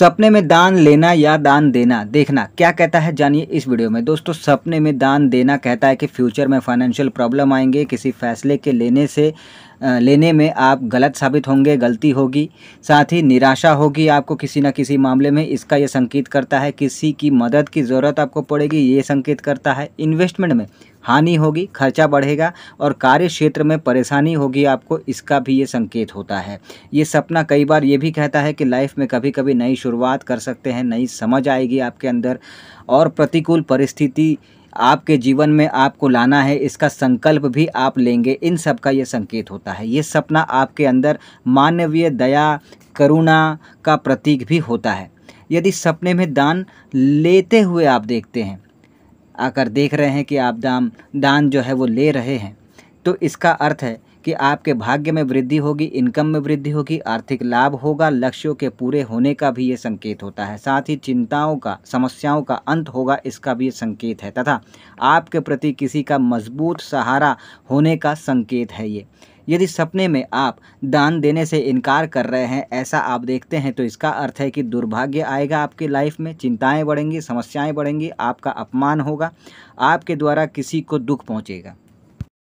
सपने में दान लेना या दान देना देखना क्या कहता है जानिए इस वीडियो में दोस्तों सपने में दान देना कहता है कि फ्यूचर में फाइनेंशियल प्रॉब्लम आएंगे किसी फैसले के लेने से लेने में आप गलत साबित होंगे गलती होगी साथ ही निराशा होगी आपको किसी ना किसी मामले में इसका यह संकेत करता है किसी की मदद की ज़रूरत आपको पड़ेगी ये संकेत करता है इन्वेस्टमेंट में हानि होगी खर्चा बढ़ेगा और कार्य क्षेत्र में परेशानी होगी आपको इसका भी ये संकेत होता है ये सपना कई बार ये भी कहता है कि लाइफ में कभी कभी नई शुरुआत कर सकते हैं नई समझ आएगी आपके अंदर और प्रतिकूल परिस्थिति आपके जीवन में आपको लाना है इसका संकल्प भी आप लेंगे इन सब का ये संकेत होता है ये सपना आपके अंदर मानवीय दया करुणा का प्रतीक भी होता है यदि सपने में दान लेते हुए आप देखते हैं आकर देख रहे हैं कि आप दाम दान जो है वो ले रहे हैं तो इसका अर्थ है कि आपके भाग्य में वृद्धि होगी इनकम में वृद्धि होगी आर्थिक लाभ होगा लक्ष्यों के पूरे होने का भी ये संकेत होता है साथ ही चिंताओं का समस्याओं का अंत होगा इसका भी ये संकेत है तथा आपके प्रति किसी का मजबूत सहारा होने का संकेत है ये यदि सपने में आप दान देने से इनकार कर रहे हैं ऐसा आप देखते हैं तो इसका अर्थ है कि दुर्भाग्य आएगा आपकी लाइफ में चिंताएं बढ़ेंगी समस्याएं बढ़ेंगी आपका अपमान होगा आपके द्वारा किसी को दुख पहुंचेगा